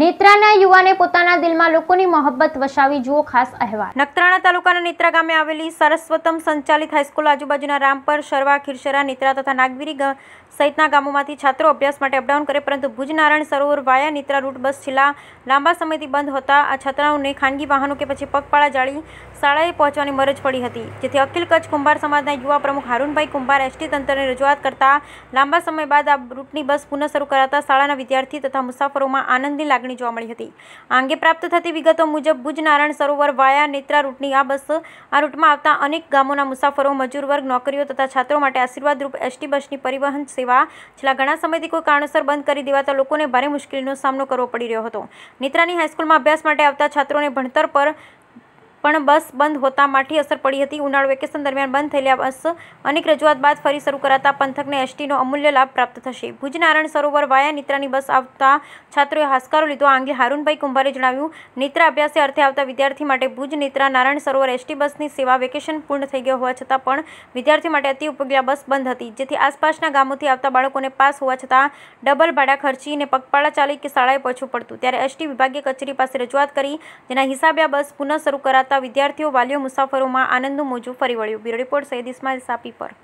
નેત્રાના યુવાને પોતાના દિલમાં લોકોની મોહબ્બત વસાવી જુઓ ખાસ અહેવાલ નખત્રાણા તાલુકાના નેત્રા ગામે આવેલી સરસ્વતમ સંચાલિત હાઈસ્કૂલ આજુબાજુના રામપર શરવા ખીરશરા નેત્રા તથા નાગવીરી સહિતના ગામોમાંથી છાત્રો અભ્યાસ માટે અપડાઉન કરે પરંતુ Bhuj Narayan Sarovar via Netra route bus છેલ્લા લાંબા સમયથી બંધ હતા આ છાત્રાઓને ખાનગી વાહનો કે પછી પગપાળા જાળી શાળાએ પહોંચવાની મરજ પડી હતી જેથી અખિલ કચ્છ કુંભાર સમાજના યુવા પ્રમુખ હારૂનભાઈ કુંભાર એસટી તંત્રને રજૂઆત કરતા લાંબા સમય બાદ આ રૂટની બસ પુનઃ શરૂ કરાતા શાળાના વિદ્યાર્થી તથા મુસાફરોમાં આનંદની લાગણી લાગણી જોવા મળી હતી આ અંગે પ્રાપ્ત થતી વિગતો મુજબ ભુજ નારાયણ સરોવર વાયા નેત્રા રૂટની આ બસ આ રૂટમાં આવતા અનેક ગામોના મુસાફરો મજૂર વર્ગ નોકરીઓ તથા છાત્રો માટે આશીર્વાદરૂપ એસટી બસની પરિવહન સેવા છેલ્લા ઘણા સમયથી કોઈ કારણોસર બંધ કરી દેવાતા લોકોને ભારે મુશ્કેલીનો સામનો કરવો પડી રહ્યો હતો નેત્રાની હાઈસ્કૂલમાં અભ્યાસ માટે આવતા છાત્રોને ભણતર પર પણ બસ બંધ હોતા માઠી અસર પડી હતી ઉનાળુ વેકેશન દરમિયાન બંધ થયેલી બસ અનેક રજૂઆત બાદ ફરી શરૂ કરાતા પંથકને એસટીનો અમૂલ્ય લાભ પ્રાપ્ત થશે ભુજ નારાયણ સરોવર વાયા નિત્રાની બસ આવતા છાત્રોએ હાસકારો લીધો આ અંગે હારૂનભાઈ કુંભારે જણાવ્યું નિત્રા અભ્યાસે અર્થે આવતા વિદ્યાર્થી માટે ભુજ નિત્રા નારાયણ સરોવર એસટી બસની સેવા વેકેશન પૂર્ણ થઈ ગયો હોવા છતાં પણ વિદ્યાર્થી માટે અતિ ઉપયોગી બસ બંધ હતી જેથી આસપાસના ગામોથી આવતા બાળકોને પાસ હોવા છતાં ડબલ ભાડા ખર્ચીને પગપાળા ચાલી કે શાળાએ પહોંચવું પડતું ત્યારે એસટી વિભાગીય કચેરી પાસે રજૂઆત કરી જેના હિસાબે આ બસ પુનઃ શરૂ કરાતા વિદ્યાર્થીઓ વાલીઓ મુસાફરોમાં આનંદનું મોજું ફરી વળ્યું બ્યુરો રિપોર્ટ સૈયદ ઇસ્માઇલ સાપી પર